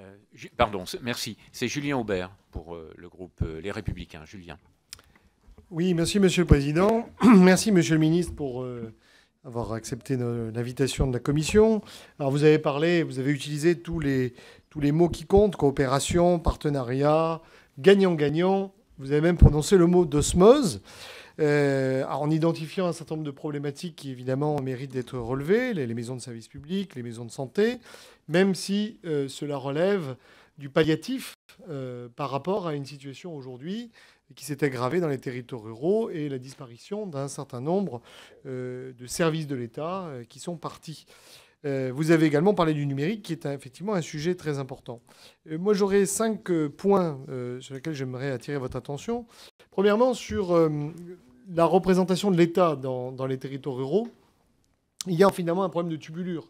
Euh, pardon, merci. C'est Julien Aubert pour euh, le groupe euh, Les Républicains. Julien. Oui, merci Monsieur le Président. merci Monsieur le Ministre pour avoir accepté l'invitation de la Commission. Alors vous avez parlé, vous avez utilisé tous les, tous les mots qui comptent, coopération, partenariat, gagnant-gagnant. Vous avez même prononcé le mot d'osmose. Euh, en identifiant un certain nombre de problématiques qui évidemment méritent d'être relevées, les, maisons de services publics, les maisons de santé, même si euh, cela relève du palliatif euh, par rapport à une situation aujourd'hui qui s'est aggravée dans les territoires ruraux et la disparition d'un certain nombre de services de l'État qui sont partis. Vous avez également parlé du numérique, qui est effectivement un sujet très important. Moi, j'aurais cinq points sur lesquels j'aimerais attirer votre attention. Premièrement, sur la représentation de l'État dans, les territoires ruraux, il y a finalement un problème de tubulure.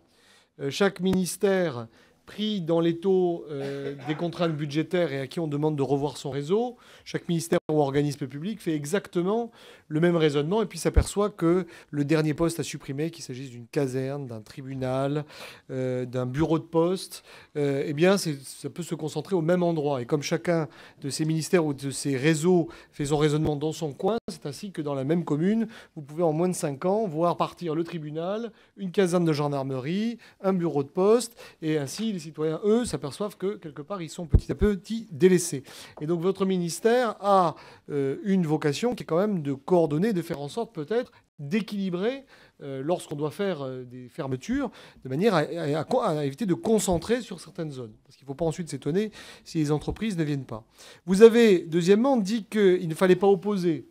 Euh, chaque ministère pris dans les taux euh, des contraintes budgétaires et à qui on demande de revoir son réseau, chaque ministère ou organisme public fait exactement le même raisonnement et puis s'aperçoit que le dernier poste à supprimer, qu'il s'agisse d'une caserne, d'un tribunal, euh, d'un bureau de poste, euh, eh bien ça peut se concentrer au même endroit. Et comme chacun de ces ministères ou de ces réseaux fait son raisonnement dans son coin, c'est ainsi que dans la même commune, vous pouvez en moins de 5 ans voir partir le tribunal, une caserne de gendarmerie, un bureau de poste, et ainsi citoyens, eux, s'aperçoivent que quelque part, ils sont petit à petit délaissés. Et donc votre ministère a euh, une vocation qui est quand même de coordonner, de faire en sorte peut-être d'équilibrer euh, lorsqu'on doit faire euh, des fermetures, de manière à, à, éviter de concentrer sur certaines zones. Parce qu'il ne faut pas ensuite s'étonner si les entreprises ne viennent pas. Vous avez, deuxièmement, dit qu'il ne fallait pas opposer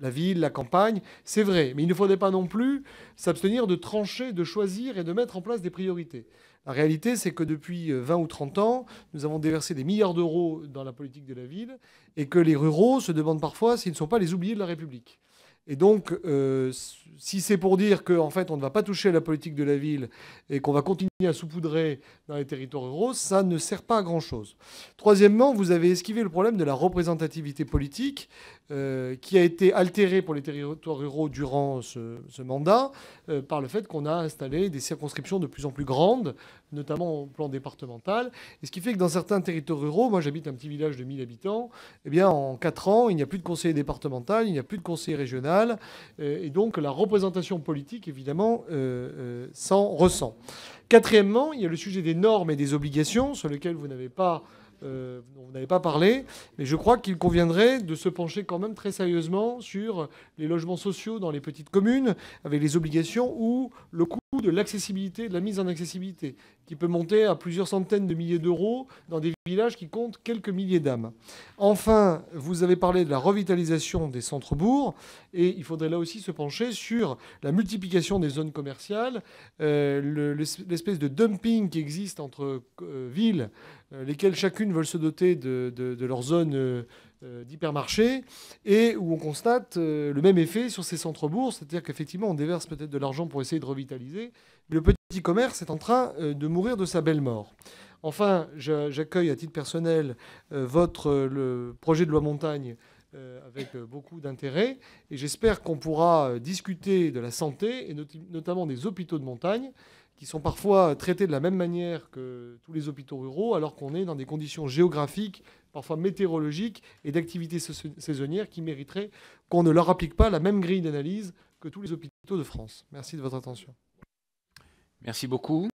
la ville, la campagne, c'est vrai, mais il ne faudrait pas non plus s'abstenir de trancher, de choisir et de mettre en place des priorités. La réalité, c'est que depuis 20 euh, ou 30 ans, nous avons déversé des milliards d'euros dans la politique de la ville et que les ruraux se demandent parfois s'ils ne sont pas les oubliés de la République. Et donc, euh, si c'est pour dire qu'en fait, on ne va pas toucher à la politique de la ville et qu'on va continuer à saupoudrer dans les territoires ruraux, ça ne sert pas à grand-chose. Troisièmement, vous avez esquivé le problème de la représentativité politique. Euh, qui a été altéré pour les territoires ruraux durant ce, mandat euh, par le fait qu'on a installé des circonscriptions de plus en plus grandes, notamment au plan départemental. Et ce qui fait que dans certains territoires ruraux, moi j'habite un petit village de 1000 habitants, eh bien en 4 ans, il n'y a plus de conseiller départemental, il n'y a plus de conseiller régional, euh, et donc la représentation politique, évidemment, s'en ressent. Quatrièmement, il y a le sujet des normes et des obligations sur lesquelles vous n'avez pas vous euh, n'avez pas parlé, mais je crois qu'il conviendrait de se pencher quand même très sérieusement sur les logements sociaux dans les petites communes, avec les obligations ou le coût de l'accessibilité, de la mise en accessibilité, qui peut monter à plusieurs centaines de milliers d'euros dans des villages qui comptent quelques milliers d'âmes. Enfin, vous avez parlé de la revitalisation des centres-bourgs, et il faudrait là aussi se pencher sur la multiplication des zones commerciales, euh, l'espèce de dumping qui existe entre euh, villes, euh, lesquelles chacune veulent se doter de, de leur zone euh, d'hypermarchés et où on constate euh, le même effet sur ces centres-bourgs, c'est-à-dire qu'effectivement on déverse peut-être de l'argent pour essayer de revitaliser. Le petit commerce est en train euh, de mourir de sa belle mort. Enfin, j'accueille à titre personnel votre le projet de loi montagne avec beaucoup d'intérêt et j'espère qu'on pourra discuter de la santé et notamment des hôpitaux de montagne qui sont parfois traités de la même manière que tous les hôpitaux ruraux, alors qu'on est dans des conditions géographiques, parfois météorologiques et d'activités saisonnières qui mériteraient qu'on ne leur applique pas la même grille d'analyse que tous les hôpitaux de France. Merci de votre attention. Merci beaucoup.